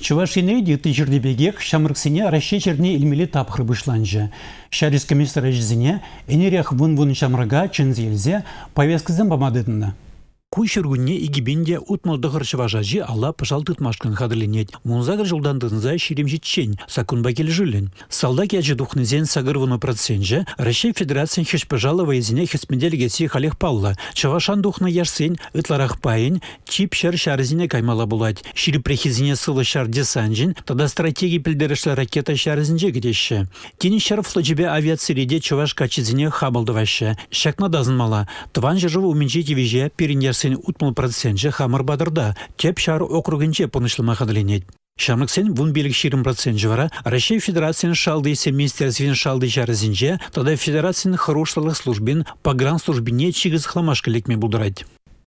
Чувашине дикты жердебегек шамрыксене Россия черне илмели тапхыр бышланжы. Шарис комиссар әжізіне энерях вун-вун шамрыга чынзелзе повесткізін бамадыдына. Куйшергүнне игибенде утмыл дығыршы важажи алап жал тытмашкан хадырленет. Мунзагыр жылдандығынза шеремжі чен, сакунба келжілін. Салда кәжі духнызен сагырвыну процентже, Россия Федерациян хешпыжала вайзіне хесмеделгесі халех палла. Чавашан духны яшсен, ытларах паин, чип шар шарзіне каймала булать. Шири прехизіне сылы шар десанжин, тада стратегий пілдерішлі ракета шарзінже гедеші. Тені шар флоджебе авиациреде чаваш качизіне хамалдывашы. Шакна дазынмала. Тван жыжы уменжи девеже перенерс сен процент процентже хамыр бадырда, теп шар округынче пынышылма қадыленет. Шамрыксен вун белгі ширым процент жывара, Рашей Федерацияны шалды есе министерзвен шалды жарызінже, тада Федерациян хорошлылық службин, службине чигіз хламашкы